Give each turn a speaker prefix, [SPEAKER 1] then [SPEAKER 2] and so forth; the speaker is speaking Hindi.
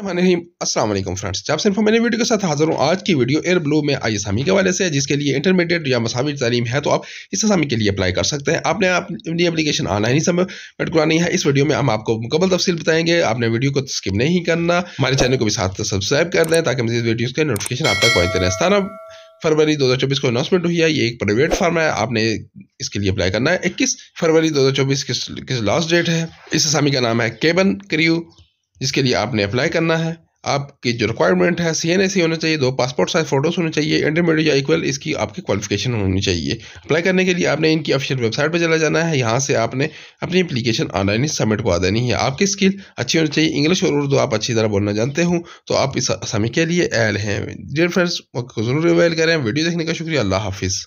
[SPEAKER 1] असलम फ्रेंड्स जब सिर्फ मैंने वीडियो के साथ हाजिर हूँ आज की वीडियो एयर ब्लू में आई असामी के वाले से है जिसके लिए इंटरमीडिएट या मसावी तालीम है तो आप इस असामी के लिए अप्लाई कर सकते हैं आपने अपनी एप्लीकेशन आना ही समय करानी है इस वीडियो में हम आपको मुकम्मल तफसील बताएंगे आपने वीडियो को स्किप नहीं करना हमारे चैनल को भी साथ सब्सक्राइब कर दें ताकि मजीद वीडियो के नोटिफिकेशन आप तक पहुंचते रहें सतारह फरवरी 2024 को अनाउंसमेंट हुई है ये एक प्राइवेट फार्म है आपने इसके लिए अप्लाई करना है इक्कीस फरवरी 2024 किस किस लास्ट डेट है इस असामी का नाम है केबन क्रियू जिसके लिए आपने अप्लाई करना है आपकी जो रिक्वायरमेंट है सी एन ए सी होना चाहिए दो पासपोर्ट साइज फोटोज होने चाहिए इंटरमीडिएट या इक्वल इसकी आपकी क्वालिफिकेशन होनी चाहिए अप्लाई करने के लिए आपने इनकी ऑफिशियल वेबसाइट पर चला जाना है यहाँ से आपने अपनी एप्लीकेशन ऑनलाइन ही सबमिट करवा देनी है आपकी स्किल अच्छी होनी चाहिए इंग्लिश और उर्दू आप अच्छी तरह बोलना जानते हो तो आप इस समय के लिए एल हैं डियर फ्रेंड्स ज़रूर अवेल करें वीडियो देखने का शुक्रिया अल्लाह हाफिज़